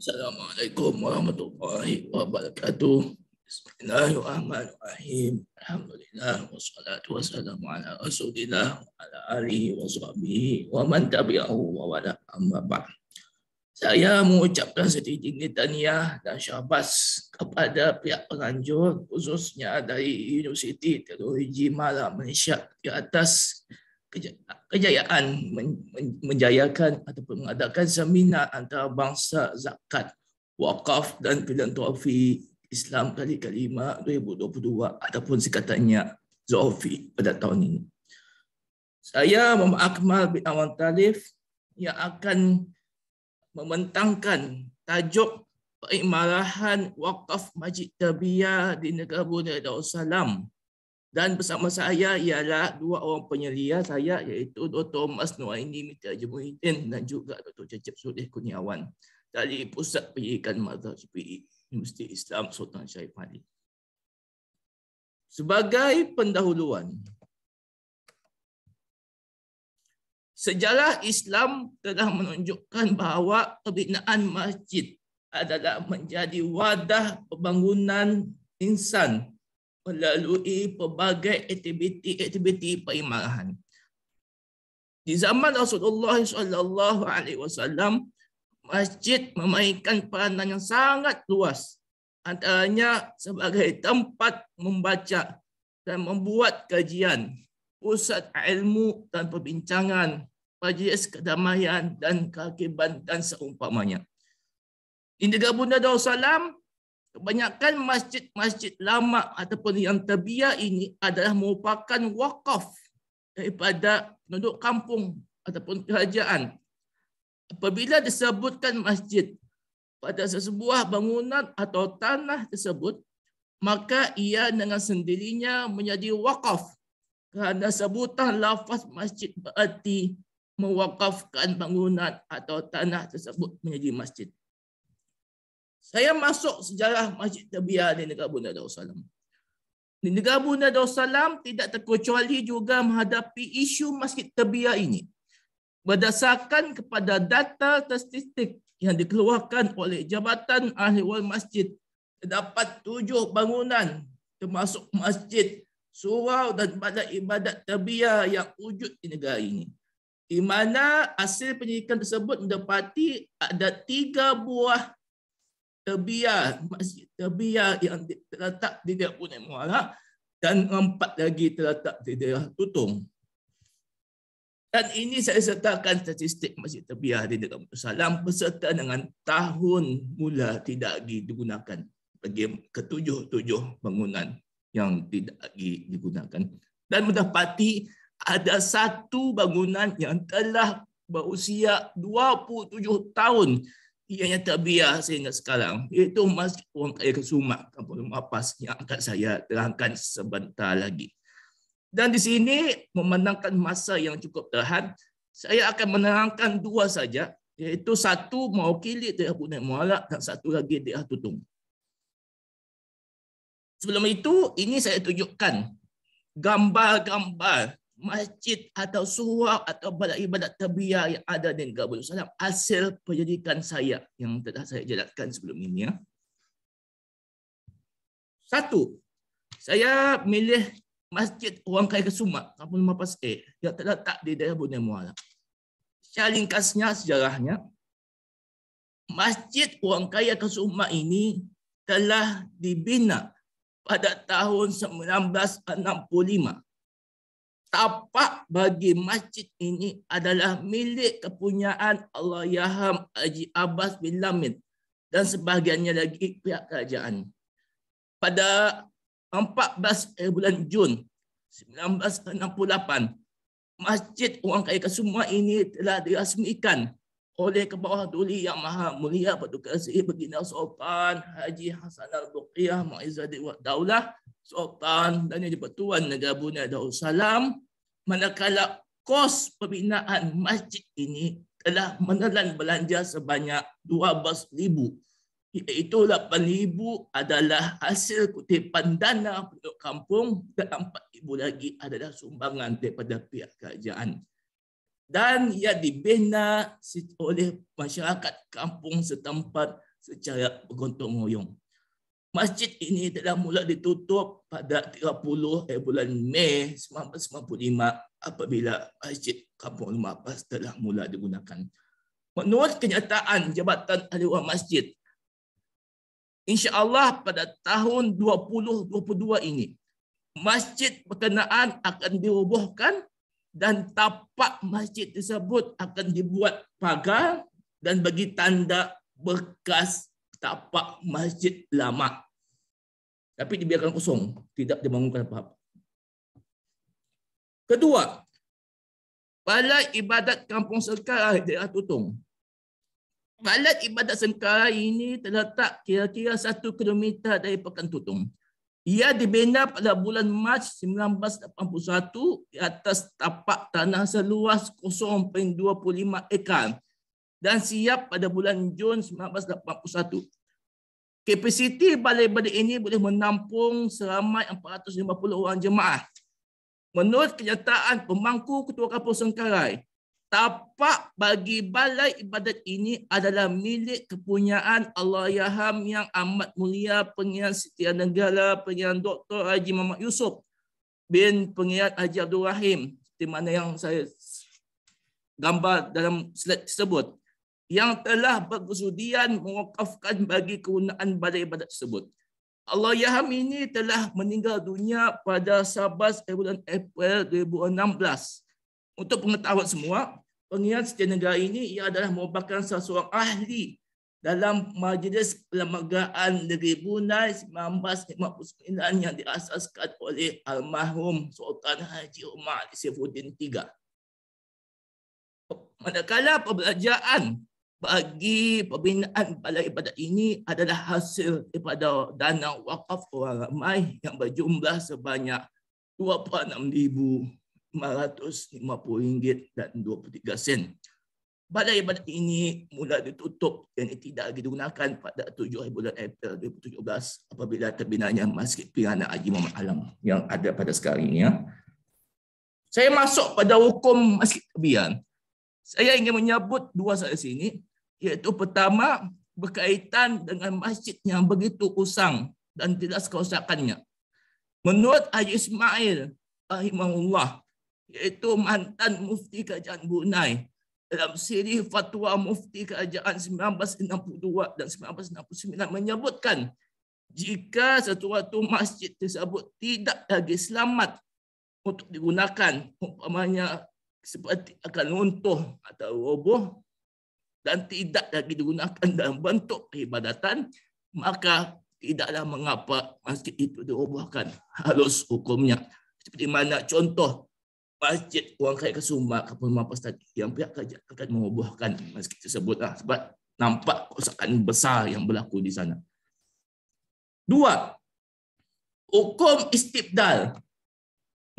Assalamualaikum warahmatullahi wabarakatuh. Bismillahirrahmanirrahim. Alhamdulillah wassalatu wassalamu ala rasulillah wa ala alihi wa wa man tabi'ahu wa wala amma ba'd. Saya mengucapkan setinggi-tinggi taniah dan syabas kepada pihak penganjur khususnya dari Universiti Teknologi Malaysia di atas kejayaan menjayakan ataupun mengadakan seminar bangsa zakat wakaf dan filantrofi Islam kali kelima 2022 ataupun sekatanya Zofi pada tahun ini. Saya Muhammad Akmal bin Awan Talif yang akan mementangkan tajuk perimarahan wakaf Majid Tabiah di Negara Bunda Darussalam dan bersama saya ialah dua orang penyelia saya iaitu Dr. Thomas Noaini Mita Jemuhidin dan juga Dr. Cecep Sudih Kuniawan dari Pusat Pendidikan Mazhab Syafi'i Universiti Islam Sultan Syarif Ali. Sebagai pendahuluan, sejarah Islam telah menunjukkan bahawa kebinaan masjid adalah menjadi wadah pembangunan insan melalui pelbagai aktiviti-aktiviti perimarahan. Di zaman Rasulullah SAW, masjid memainkan peranan yang sangat luas antaranya sebagai tempat membaca dan membuat kajian, pusat ilmu dan perbincangan, majlis kedamaian dan kakiban dan seumpamanya. Di negara Bunda Darussalam, Kebanyakan masjid-masjid lama ataupun yang terbiar ini adalah merupakan wakaf daripada penduduk kampung ataupun kerajaan. Apabila disebutkan masjid pada sebuah bangunan atau tanah tersebut, maka ia dengan sendirinya menjadi wakaf kerana sebutan lafaz masjid berarti mewakafkan bangunan atau tanah tersebut menjadi masjid. Saya masuk sejarah Masjid Tabia di negara Bunda Darussalam. Di negara Bunda Darussalam tidak terkecuali juga menghadapi isu Masjid Tabia ini. Berdasarkan kepada data statistik yang dikeluarkan oleh Jabatan Ahli Wal Masjid, terdapat tujuh bangunan termasuk masjid, surau dan balai ibadat Tabia yang wujud di negara ini. Di mana hasil penyelidikan tersebut mendapati ada tiga buah terbiar lah. masjid terbiar lah yang terletak di daerah Punai Muara dan empat lagi terletak di daerah Tutung. Dan ini saya sertakan statistik masjid terbiar lah di dalam Punai Salam berserta dengan tahun mula tidak lagi digunakan bagi ketujuh-tujuh bangunan yang tidak lagi digunakan. Dan mendapati ada satu bangunan yang telah berusia 27 tahun ianya terbiar sehingga sekarang iaitu masjid orang kaya ke sumak kampung mapas yang akan saya terangkan sebentar lagi dan di sini memandangkan masa yang cukup terhad saya akan menerangkan dua saja iaitu satu mewakili daerah Bunai Muara dan satu lagi daerah Tutung. Sebelum itu, ini saya tunjukkan gambar-gambar masjid atau suwak atau balai ibadat terbiar yang ada di negara Bulu Salam hasil penyelidikan saya yang telah saya jelaskan sebelum ini. Ya. Satu, saya milih masjid Wang Kai Kesuma, Kampung Lima Pas A, yang terletak di daerah Bunda Muala. Secara ringkasnya sejarahnya, Masjid Wang Kai Kesuma ini telah dibina pada tahun 1965 tapak bagi masjid ini adalah milik kepunyaan Allah Yaham Haji Abbas bin Lamin dan sebahagiannya lagi pihak kerajaan. Pada 14 eh, bulan Jun 1968, Masjid Wang Kaya Kesuma ini telah dirasmikan oleh kebawah duli yang maha mulia Paduka Seri Baginda Sultan Haji Hassan Al-Buqiyah Ma'izadi Daulah sultan dan yang dipertuan negara Brunei Darussalam manakala kos pembinaan masjid ini telah menelan belanja sebanyak 12,000 iaitu 8,000 adalah hasil kutipan dana penduduk kampung dan 4,000 lagi adalah sumbangan daripada pihak kerajaan dan ia dibina oleh masyarakat kampung setempat secara bergotong royong. Masjid ini telah mula ditutup pada 30 eh, bulan Mei 1995 apabila Masjid Kampung Rumah Pas telah mula digunakan. Menurut kenyataan Jabatan Ahli Masjid, insyaAllah pada tahun 2022 ini, masjid berkenaan akan dirubuhkan dan tapak masjid tersebut akan dibuat pagar dan bagi tanda bekas tapak masjid lama. Tapi dibiarkan kosong, tidak dibangunkan apa-apa. Kedua, balai ibadat kampung sekarang di daerah Tutung. Balai ibadat sengkara ini terletak kira-kira satu kilometer dari Pekan Tutong. Ia dibina pada bulan Mac 1981 di atas tapak tanah seluas 0.25 ekar dan siap pada bulan Jun 1981. Kapasiti balai-balai ini boleh menampung seramai 450 orang jemaah. Menurut kenyataan pemangku Ketua Kapur Sengkarai, tapak bagi balai ibadat ini adalah milik kepunyaan Allah Yaham yang amat mulia pengiran setia negara pengiran Dr. Haji Muhammad Yusuf bin pengiran Haji Abdul Rahim di mana yang saya gambar dalam slide tersebut yang telah berkesudian mengukafkan bagi kegunaan balai-balai tersebut. Allah Yaham ini telah meninggal dunia pada Sabas bulan April 2016. Untuk pengetahuan semua, pengingat setiap negara ini ia adalah merupakan seorang ahli dalam Majlis Perlembagaan Negeri Brunei 1959 yang diasaskan oleh almarhum Sultan Haji Umar Sifuddin III. Manakala perbelanjaan bagi pembinaan balai ibadat ini adalah hasil daripada dana wakaf orang ramai yang berjumlah sebanyak RM26,550 dan 23 sen. Balai ibadat ini mula ditutup dan tidak lagi digunakan pada 7 bulan April 2017 apabila terbinanya Masjid Pirana Haji Muhammad Alam yang ada pada sekarang ini. Ya. Saya masuk pada hukum Masjid Kebian. Saya ingin menyebut dua saat sini iaitu pertama berkaitan dengan masjid yang begitu usang dan tidak sekosakannya. Menurut Haji Ismail rahimahullah iaitu mantan mufti kerajaan Brunei dalam siri fatwa mufti kerajaan 1962 dan 1969 menyebutkan jika sesuatu masjid tersebut tidak lagi selamat untuk digunakan umpamanya seperti akan runtuh atau roboh dan tidak lagi digunakan dalam bentuk keibadatan, maka tidaklah mengapa masjid itu diubahkan halus hukumnya. Seperti mana contoh masjid Wang Kai Kesuma Kapal Mampas tadi yang pihak kajak akan mengubahkan masjid tersebut. Lah, sebab nampak kerusakan besar yang berlaku di sana. Dua, hukum istibdal.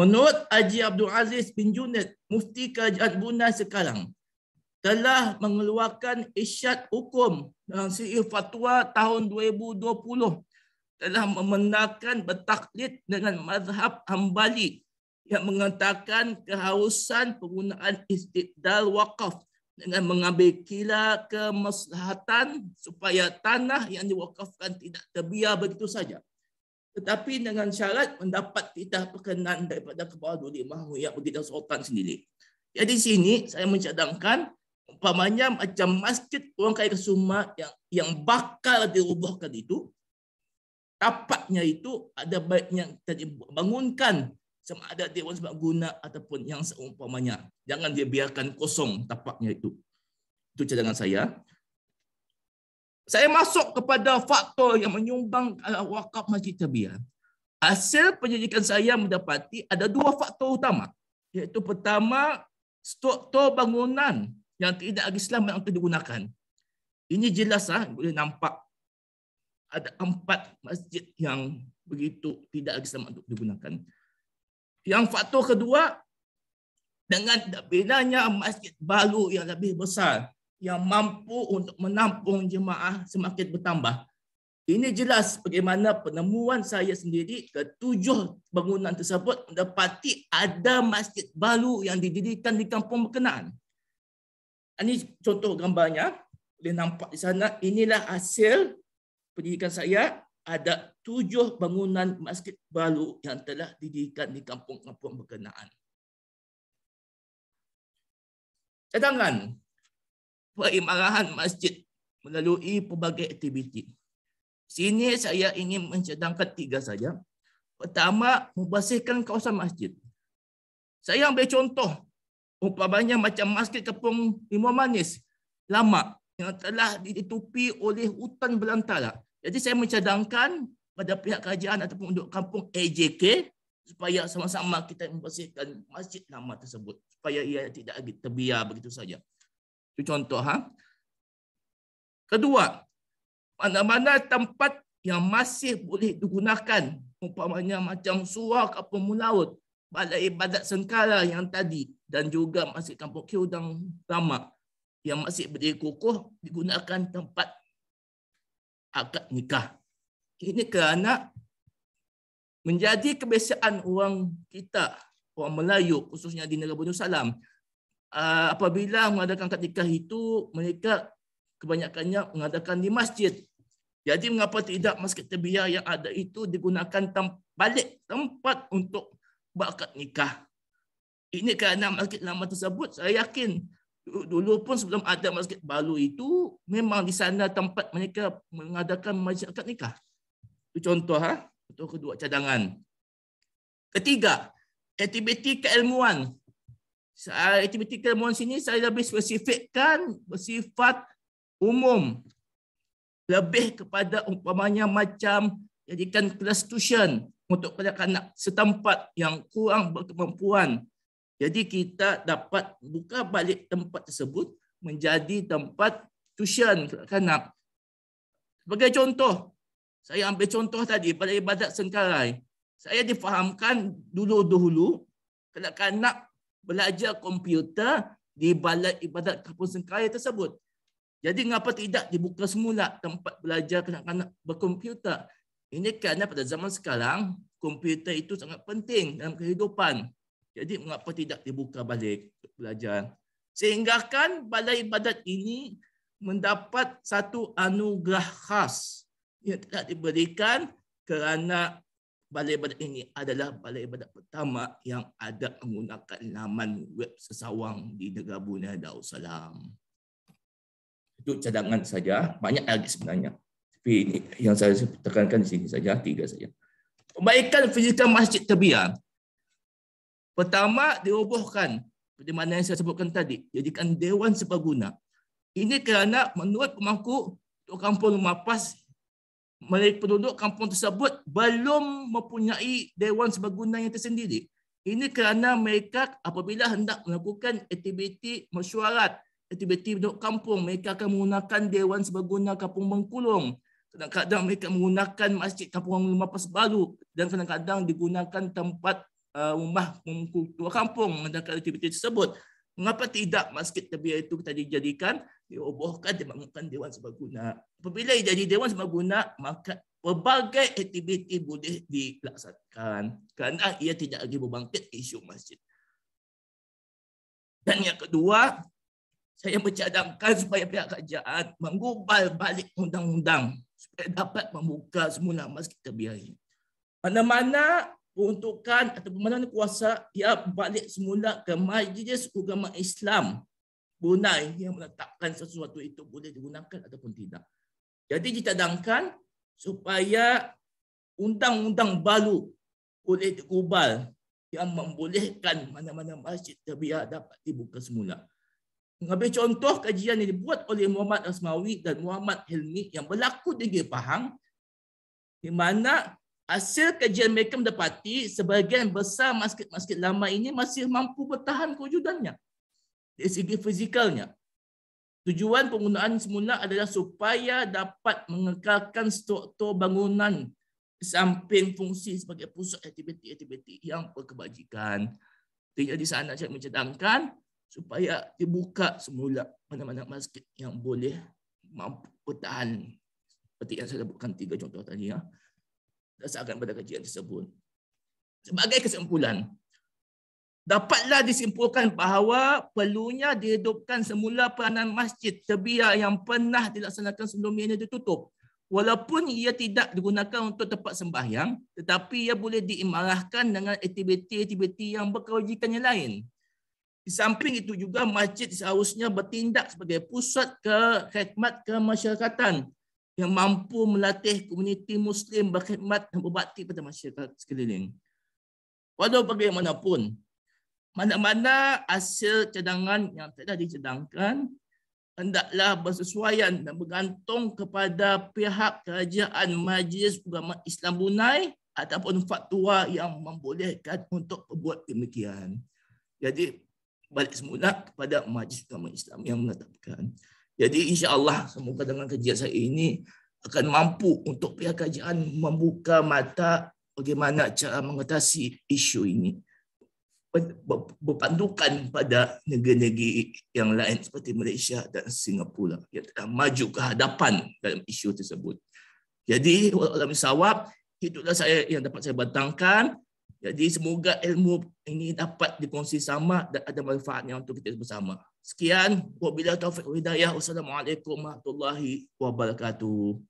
Menurut Haji Abdul Aziz bin Junid, Mufti Kerajaan Bunda sekarang, telah mengeluarkan isyat hukum dan si fatwa tahun 2020 telah membenarkan bertaklid dengan mazhab Hambali yang mengatakan keharusan penggunaan istidal wakaf dengan mengambil kira kemaslahatan supaya tanah yang diwakafkan tidak terbiar begitu saja. Tetapi dengan syarat mendapat titah perkenan daripada kepala duli mahu yang begitu sultan sendiri. Jadi sini saya mencadangkan umpamanya macam masjid orang kaya kesuma yang yang bakal dirubuhkan itu tapaknya itu ada baiknya kita bangunkan sama ada dewan sebab guna ataupun yang seumpamanya jangan dia biarkan kosong tapaknya itu itu cadangan saya saya masuk kepada faktor yang menyumbang wakaf masjid tabiah hasil penyelidikan saya mendapati ada dua faktor utama iaitu pertama struktur bangunan yang tidak Islam yang untuk digunakan. Ini jelas ah boleh nampak ada empat masjid yang begitu tidak lagi Islam untuk digunakan. Yang faktor kedua dengan bedanya masjid baru yang lebih besar yang mampu untuk menampung jemaah semakin bertambah. Ini jelas bagaimana penemuan saya sendiri ketujuh bangunan tersebut mendapati ada masjid baru yang didirikan di kampung berkenaan. Ini contoh gambarnya. Boleh nampak di sana. Inilah hasil pendidikan saya. Ada tujuh bangunan masjid baru yang telah didirikan di kampung-kampung berkenaan. Cadangan perimarahan masjid melalui pelbagai aktiviti. Sini saya ingin mencadangkan tiga saja. Pertama, membersihkan kawasan masjid. Saya ambil contoh umpamanya macam masjid kepung Imam Manis lama yang telah ditutupi oleh hutan belantara. Jadi saya mencadangkan pada pihak kerajaan ataupun untuk kampung AJK supaya sama-sama kita membersihkan masjid lama tersebut supaya ia tidak lagi terbiar begitu saja. Itu contoh. Ha? Kedua, mana-mana tempat yang masih boleh digunakan umpamanya macam suar kapal mulaut balai ibadat sengkala yang tadi dan juga masjid kampung Kiudang lama yang masih berdiri kokoh digunakan tempat akad nikah. Ini kerana menjadi kebiasaan orang kita, orang Melayu khususnya di negara Bunuh Salam, ah, apabila mengadakan akad nikah itu, mereka kebanyakannya mengadakan di masjid. Jadi mengapa tidak masjid terbiar yang ada itu digunakan tem- balik tempat untuk buat akad nikah. Ini kerana masjid lama tersebut, saya yakin dulu pun sebelum ada masjid baru itu, memang di sana tempat mereka mengadakan majlis akad nikah. Itu contoh, ha? kedua cadangan. Ketiga, aktiviti keilmuan. Aktiviti keilmuan sini saya lebih spesifikkan bersifat umum. Lebih kepada umpamanya macam jadikan kelas tuition untuk kanak-kanak setempat yang kurang berkemampuan. Jadi kita dapat buka balik tempat tersebut menjadi tempat tuition kanak-kanak. Sebagai contoh, saya ambil contoh tadi pada ibadat sengkarai. Saya difahamkan dulu-dulu kanak-kanak belajar komputer di balai ibadat kampung sengkarai tersebut. Jadi mengapa tidak dibuka semula tempat belajar kanak-kanak berkomputer? Ini kerana pada zaman sekarang, komputer itu sangat penting dalam kehidupan. Jadi mengapa tidak dibuka balik untuk belajar. Sehinggakan balai ibadat ini mendapat satu anugerah khas yang tidak diberikan kerana balai ibadat ini adalah balai ibadat pertama yang ada menggunakan laman web sesawang di negara Bunda Darussalam. Itu cadangan saja. Banyak lagi sebenarnya. Tapi ini yang saya tekankan di sini saja, tiga saja. Pembaikan fizikal masjid terbiar. Pertama, dirobohkan di mana yang saya sebutkan tadi. Jadikan dewan sepaguna. Ini kerana menurut pemangku untuk kampung Mapas, mereka penduduk kampung tersebut belum mempunyai dewan sepaguna yang tersendiri. Ini kerana mereka apabila hendak melakukan aktiviti mesyuarat, aktiviti penduduk kampung, mereka akan menggunakan dewan sepaguna kampung Mengkulung kadang-kadang mereka menggunakan masjid kampung lepas baru dan kadang-kadang digunakan tempat uh, rumah tua kampung mengadakan aktiviti tersebut. Mengapa tidak masjid terbiar itu kita dijadikan, diobohkan, dibangunkan dewan sebab guna. Apabila ia jadi dewan sebab guna, maka pelbagai aktiviti boleh dilaksanakan kerana ia tidak lagi membangkit isu masjid. Dan yang kedua, saya mencadangkan supaya pihak kerajaan mengubal balik undang-undang supaya dapat membuka semula masa kita biayai. Mana-mana peruntukan atau mana mana kuasa ia balik semula ke Majlis agama Islam Brunei yang menetapkan sesuatu itu boleh digunakan ataupun tidak. Jadi dicadangkan supaya undang-undang baru boleh diubal yang membolehkan mana-mana masjid terbiar dapat dibuka semula. Mengambil contoh kajian yang dibuat oleh Muhammad Asmawi dan Muhammad Hilmi yang berlaku di negeri Pahang di mana hasil kajian mereka mendapati sebahagian besar masjid-masjid lama ini masih mampu bertahan kewujudannya di segi fizikalnya. Tujuan penggunaan semula adalah supaya dapat mengekalkan struktur bangunan samping fungsi sebagai pusat aktiviti-aktiviti yang berkebajikan. Tidak di sana saya mencadangkan supaya dibuka semula mana-mana masjid yang boleh mampu bertahan seperti yang saya sebutkan tiga contoh tadi ya dasarkan pada kajian tersebut sebagai kesimpulan dapatlah disimpulkan bahawa perlunya dihidupkan semula peranan masjid tabia yang pernah dilaksanakan sebelum ini ditutup walaupun ia tidak digunakan untuk tempat sembahyang tetapi ia boleh diimarahkan dengan aktiviti-aktiviti yang berkewajikan lain di samping itu juga masjid seharusnya bertindak sebagai pusat kekhidmat kemasyarakatan yang mampu melatih komuniti Muslim berkhidmat dan berbakti pada masyarakat sekeliling. Walau bagaimanapun, mana-mana hasil cadangan yang telah dicadangkan hendaklah bersesuaian dan bergantung kepada pihak kerajaan Majlis Ugama Islam Brunei ataupun fatwa yang membolehkan untuk berbuat demikian. Jadi balik semula kepada majlis agama Islam yang menetapkan. Jadi insya Allah semoga dengan kajian saya ini akan mampu untuk pihak kajian membuka mata bagaimana cara mengatasi isu ini berpandukan pada negeri-negeri yang lain seperti Malaysia dan Singapura yang telah maju ke hadapan dalam isu tersebut. Jadi, walaupun sawab, itulah saya yang dapat saya batangkan. Jadi semoga ilmu ini dapat dikongsi sama dan ada manfaatnya untuk kita bersama. Sekian, wabillahi taufiq wal hidayah. Wassalamualaikum warahmatullahi wabarakatuh.